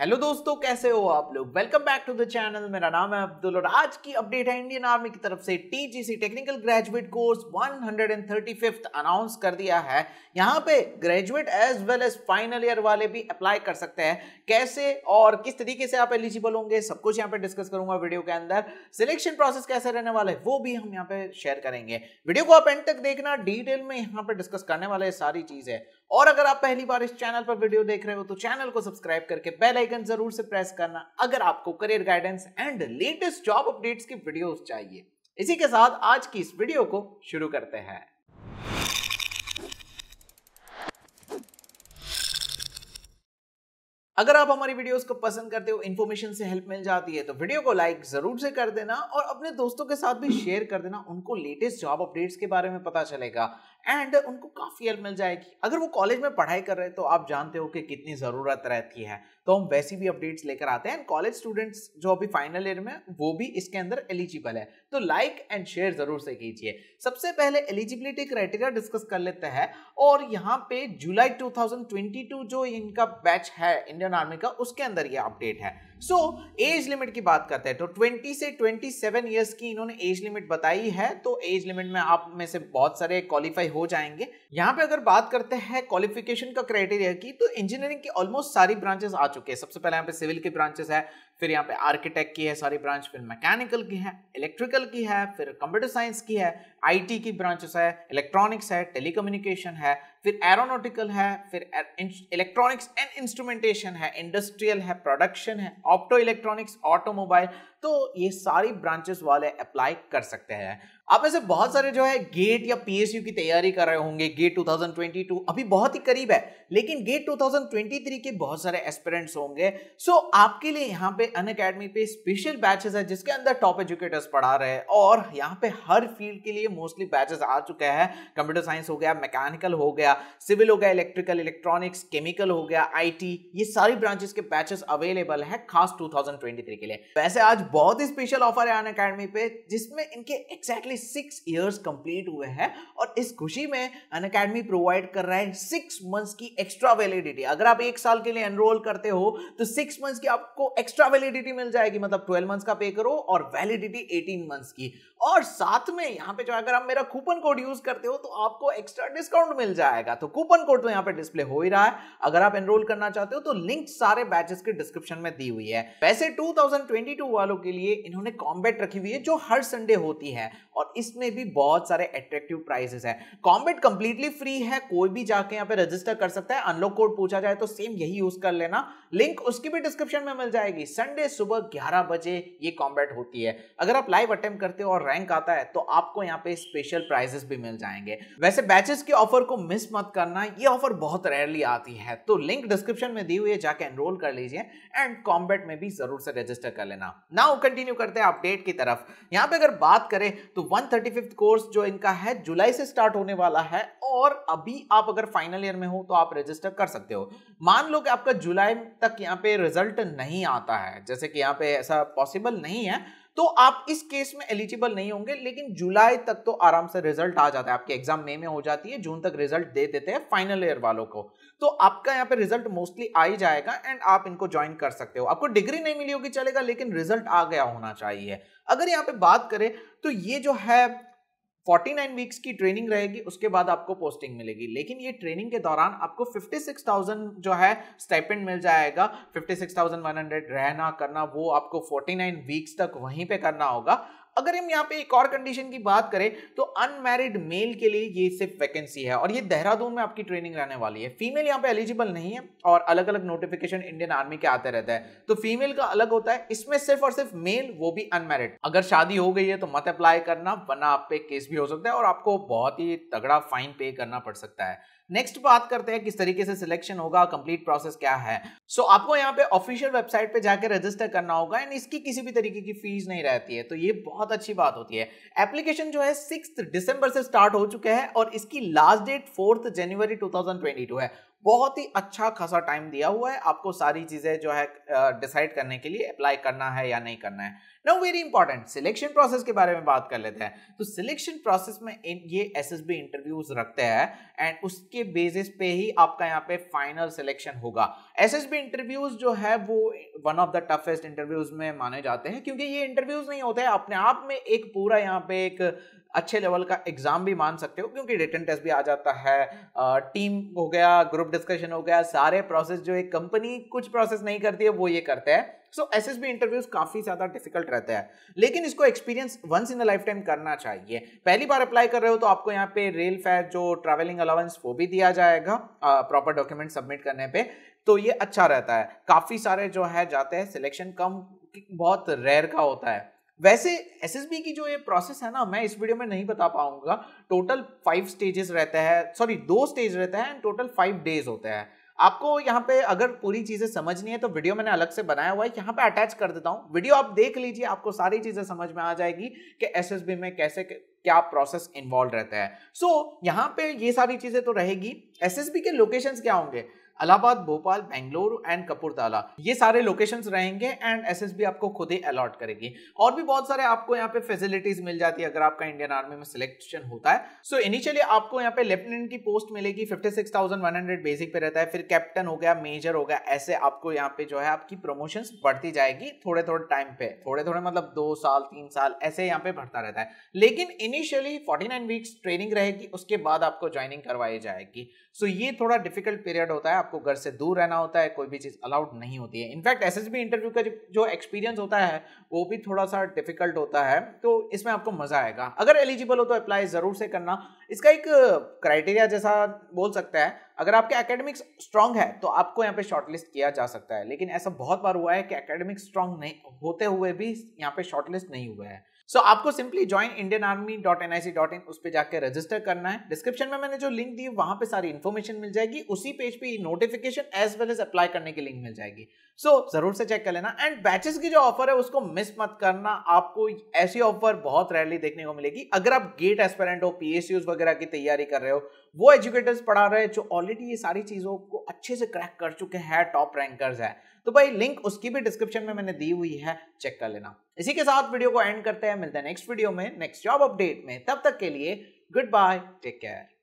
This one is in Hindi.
हेलो दोस्तों कैसे हो आप लोग welcome back to the channel मेरा नाम है अब्दुल और आज की अपडेट है इंडियन आर्मी की तरफ से TGC technical graduate course 135 announce कर दिया है यहाँ पे graduate as well as final year वाले भी अप्लाई कर सकते हैं कैसे और किस तरीके से आप एलिजिबल होंगे सब कुछ यहाँ पे डिस्कस करूंगा वीडियो के अंदर सिलेक्शन प्रोसेस कैसे रहने वाला है वो भी हम यहाँ पे शेयर करेंगे वीडियो को आप एंड तक देखना डिटेल में यहाँ पे डिस्कस करने वाले सारी चीज़ है और अगर आप पहली बार इस चैनल पर वीडियो देख रहे हो तो चैनल को सब्सक्राइब करके बेल आइकन जरूर से प्रेस करना अगर आपको career guidance and latest job updates की वीडियोस चाहिए इसी के साथ आज की इस वीडियो को शुरू करते हैं अगर आप हमारी वीडियोस को पसंद करते हो इन्फॉर्मेशन से हेल्प मिल जाती है तो वीडियो को लाइक जरूर से कर देना और अपने दोस्तों के साथ भी शेयर कर देना उनको लेटेस्ट जॉब अपडेट्स के बारे में पता चलेगा एंड उनको काफ़ी हेल्प मिल जाएगी अगर वो कॉलेज में पढ़ाई कर रहे हैं तो आप जानते हो कि कितनी ज़रूरत रहती है तो हम वैसी भी अपडेट्स लेकर आते हैं कॉलेज स्टूडेंट्स जो अभी फाइनल ईयर में वो भी इसके अंदर एलिजिबल है तो लाइक एंड शेयर ज़रूर से कीजिए सबसे पहले एलिजिबिलिटी क्राइटेरिया डिस्कस कर लेते हैं और यहाँ पे जुलाई 2022 जो इनका बैच है इंडियन आर्मी का उसके अंदर ये अपडेट है सो एज लिमिट की बात करते हैं तो 20 से 27 इयर्स की इन्होंने एज लिमिट बताई है तो एज लिमिट में आप में से बहुत सारे क्वालिफाई हो जाएंगे यहाँ पे अगर बात करते हैं क्वालिफिकेशन का क्राइटेरिया की तो इंजीनियरिंग की ऑलमोस्ट सारी ब्रांचेस आ चुके हैं सबसे पहले यहाँ पे सिविल की ब्रांचेस है फिर यहाँ पे आर्किटेक्ट की है सारी ब्रांच फिर मैकेनिकल की है इलेक्ट्रिकल की है फिर कंप्यूटर साइंस की है आईटी की ब्रांचेस है इलेक्ट्रॉनिक्स है टेलीकम्युनिकेशन है फिर एरोनोटिकल है फिर इलेक्ट्रॉनिक्स एंड इंस्ट्रूमेंटेशन है इंडस्ट्रियल है प्रोडक्शन है ऑप्टो इलेक्ट्रॉनिक्स ऑटोमोबाइल तो ये सारी ब्रांचेस वाले अप्लाई कर सकते हैं आप में से बहुत सारे जो है गेट या पीएसयू की तैयारी कर रहे होंगे गेट 2022 अभी बहुत ही करीब है लेकिन गेट 2023 के बहुत सारे एस्पिरेंट्स होंगे सो so, आपके लिए यहाँ पे अन अकेडमी पे स्पेशल बैचेस है जिसके अंदर टॉप एजुकेटर्स पढ़ा रहे हैं और यहाँ पे हर फील्ड के लिए मोस्टली बैचेस आ चुके हैं कंप्यूटर साइंस हो गया मैकेनिकल हो गया सिविल हो गया इलेक्ट्रिकल इलेक्ट्रॉनिक्स केमिकल हो गया आईटी ये सारी ब्रांचेस के बैचेस अवेलेबल है खास 2023 के लिए वैसे आज बहुत ही स्पेशल ऑफर है अन अकेडमी पे जिसमें इनके एक्जैक्टली सिक्स ईयर्स कंप्लीट हुए हैं और इस खुशी में अन अकेडमी प्रोवाइड कर रहा है सिक्स मंथ्स की एक्स्ट्रा वैलिडिटी अगर आप एक साल के लिए एनरोल करते हो तो सिक्स मंथ्स की आपको एक्स्ट्रा वैलिडिटी मिल जाएगी मतलब ट्वेल्व मंथ्स का पे करो और वैलिडिटी एटीन मंथ्स की और साथ में यहाँ पे जो अगर आप मेरा कूपन कोड यूज करते हो तो आपको एक्स्ट्रा डिस्काउंट मिल जाए आएगा तो कूपन कोड तो यहाँ पे डिस्प्ले हो ही रहा है अगर आप एनरोल करना चाहते हो तो लिंक सारे बैचेस के डिस्क्रिप्शन में दी हुई है वैसे 2022 वालों के लिए इन्होंने कॉम्बेट रखी हुई है जो हर संडे होती है और इसमें भी बहुत सारे अट्रेक्टिव प्राइजेस है कॉम्बेट कंप्लीटली फ्री है कोई भी जाके यहाँ पे रजिस्टर कर सकता है अनलॉक कोड पूछा जाए तो सेम यही यूज कर लेना लिंक उसकी भी डिस्क्रिप्शन में मिल जाएगी संडे सुबह ग्यारह बजे ये कॉम्बेट होती है अगर आप लाइव अटेम्प्ट करते हो और रैंक आता है तो आपको यहाँ पे स्पेशल प्राइजेस भी मिल जाएंगे वैसे बैचेस के ऑफर को मिस मत करना ये ऑफर बहुत रेयरली आती है तो लिंक डिस्क्रिप्शन में दी हुई है जाके एनरोल कर लीजिए एंड कॉम्बेट में भी जरूर से रजिस्टर कर लेना नाउ कंटिन्यू करते हैं अपडेट की तरफ यहाँ पे अगर बात करें तो वन कोर्स जो इनका है जुलाई से स्टार्ट होने वाला है और अभी आप अगर फाइनल ईयर में हो तो आप रजिस्टर कर सकते हो मान लो कि आपका जुलाई तक यहाँ पे रिजल्ट नहीं आता है जैसे कि यहाँ पे ऐसा पॉसिबल नहीं है तो आप इस केस में एलिजिबल नहीं होंगे लेकिन जुलाई तक तो आराम से रिजल्ट आ जाता है आपके एग्जाम मई में हो जाती है जून तक रिजल्ट दे देते हैं फाइनल ईयर वालों को तो आपका यहाँ पे रिजल्ट मोस्टली आ ही जाएगा एंड आप इनको ज्वाइन कर सकते हो आपको डिग्री नहीं मिली होगी चलेगा लेकिन रिजल्ट आ गया होना चाहिए अगर यहाँ पे बात करें तो ये जो है 49 वीक्स की ट्रेनिंग रहेगी उसके बाद आपको पोस्टिंग मिलेगी लेकिन ये ट्रेनिंग के दौरान आपको 56,000 जो है स्टाइपेंड मिल जाएगा 56,100 रहना करना वो आपको 49 वीक्स तक वहीं पे करना होगा अगर हम यहाँ पे एक और कंडीशन की बात करें तो अनमैरिड मेल के लिए ये सिर्फ वैकेंसी है और ये देहरादून में आपकी ट्रेनिंग रहने वाली है फीमेल यहाँ पे एलिजिबल नहीं है और अलग अलग नोटिफिकेशन इंडियन आर्मी के आते रहता है तो फीमेल का अलग होता है इसमें सिर्फ और सिर्फ मेल वो भी अनमेरिड अगर शादी हो गई है तो मत अप्लाई करना वरना आप पे केस भी हो सकता है और आपको बहुत ही तगड़ा फाइन पे करना पड़ सकता है नेक्स्ट बात करते हैं किस तरीके से सिलेक्शन होगा कंप्लीट प्रोसेस क्या है सो so, आपको यहाँ पे ऑफिशियल वेबसाइट पे जाकर रजिस्टर करना होगा एंड इसकी किसी भी तरीके की फीस नहीं रहती है तो ये बहुत बहुत अच्छी बात होती है एप्लीकेशन जो है सिक्स दिसंबर से स्टार्ट हो चुका है और इसकी लास्ट डेट फोर्थ जनवरी 2022 है बहुत ही अच्छा खासा टाइम दिया हुआ है आपको सारी चीज़ें जो है डिसाइड करने के लिए अप्लाई करना है या नहीं करना है no very important selection process के बारे में बात कर लेते हैं तो सिलेक्शन प्रोसेस में ये एस एस बी इंटरव्यूज रखते हैं एंड उसके बेसिस पे ही आपका यहाँ पे फाइनल सिलेक्शन होगा एस एस बी इंटरव्यूज जो है वो one of the toughest interviews में माने जाते हैं क्योंकि ये इंटरव्यूज नहीं होते हैं अपने आप में एक पूरा यहाँ पे एक अच्छे लेवल का एग्जाम भी मान सकते हो क्योंकि रिटर्न टेस्ट भी आ जाता है टीम हो गया ग्रुप डिस्कशन हो गया सारे प्रोसेस जो एक कंपनी कुछ प्रोसेस नहीं करती है वो ये करते हैं so S S B interviews काफी ज्यादा डिफिकल्ट रहते हैं लेकिन इसको experience once in a life time करना चाहिए पहली बार अप्लाई कर रहे हो तो आपको यहाँ पे रेल फेयर जो ट्रैवलिंग अलाउंस वो भी दिया जाएगा प्रॉपर डॉक्यूमेंट सबमिट करने पे तो ये अच्छा रहता है काफी सारे जो है जाते हैं सिलेक्शन कम बहुत रेयर का होता है वैसे एसएसबी की जो ये प्रोसेस है ना मैं इस वीडियो में नहीं बता पाऊंगा टोटल फाइव स्टेजेस रहता है सॉरी दो स्टेज रहता है एंड टोटल फाइव डेज होता है आपको यहाँ पे अगर पूरी चीज़ें समझनी है तो वीडियो मैंने अलग से बनाया हुआ है यहाँ पे अटैच कर देता हूँ वीडियो आप देख लीजिए आपको सारी चीज़ें समझ में आ जाएगी कि एसएसबी में कैसे क्या प्रोसेस इन्वॉल्व रहता है सो so, यहाँ पे ये सारी चीज़ें तो रहेगी एसएसबी के लोकेशंस क्या होंगे अलाहाबाद भोपाल बेंगलोर एंड कपूरताला ये सारे लोकेशंस रहेंगे एंड एसएसबी आपको खुद ही अलॉट करेगी और भी बहुत सारे आपको यहाँ पे फैसिलिटीज मिल जाती है अगर आपका इंडियन आर्मी में सिलेक्शन होता है सो so, इनिशियली आपको यहाँ पे लेफ्टिनेंट की पोस्ट मिलेगी फिफ्टी बेसिक पे रहता है फिर कैप्टन हो गया मेजर हो गया ऐसे आपको यहाँ पे जो है आपकी प्रमोशन बढ़ती जाएगी थोड़े थोड़े टाइम पे थोड़े थोड़े मतलब दो साल तीन साल ऐसे यहाँ पे बढ़ता रहता है लेकिन इनिशियली नाइन वीक्स ट्रेनिंग रहेगी उसके बाद आपको ज्वाइनिंग करवाई जाएगी सो so, ये थोड़ा डिफिकल्ट पीरियड होता है आपको घर से दूर रहना होता है कोई भी चीज़ अलाउड नहीं होती है इनफैक्ट एस इंटरव्यू का जो एक्सपीरियंस होता है वो भी थोड़ा सा डिफिकल्ट होता है तो इसमें आपको मज़ा आएगा अगर एलिजिबल हो तो अप्लाई ज़रूर से करना इसका एक क्राइटेरिया जैसा बोल सकता है अगर आपके एकेडमिक्स स्ट्रांग है तो आपको यहाँ पे शॉर्टलिस्ट किया जा सकता है लेकिन ऐसा बहुत बार हुआ है कि एकेडमिक्स स्ट्रांग नहीं होते हुए भी यहाँ पे शॉर्टलिस्ट नहीं हुआ है सो so, आपको simply join Indian army dot N I C dot in उस पर जाकर रजिस्टर करना है डिस्क्रिप्शन में मैंने जो लिंक दी वहां पे सारी इन्फॉर्मेशन मिल जाएगी उसी पेज पे notification as well as apply करने की लिंक मिल जाएगी सो so, जरूर से चेक कर लेना एंड बैचेस की जो ऑफर है उसको मिस मत करना आपको ऐसी ऑफर बहुत रेयरली देखने को मिलेगी अगर आप गेट एस्पेरेंट हो पीएसयूज वगैरह की तैयारी कर रहे हो वो एजुकेटर्स पढ़ा रहे हैं जो ऑलरेडी ये सारी चीज़ों को अच्छे से क्रैक कर चुके हैं टॉप रैंकर्स हैं तो भाई लिंक उसकी भी डिस्क्रिप्शन में मैंने दी हुई है चेक कर लेना इसी के साथ वीडियो को एंड करते हैं मिलते हैं नेक्स्ट वीडियो में नेक्स्ट जॉब अपडेट में तब तक के लिए गुड बाय टेक केयर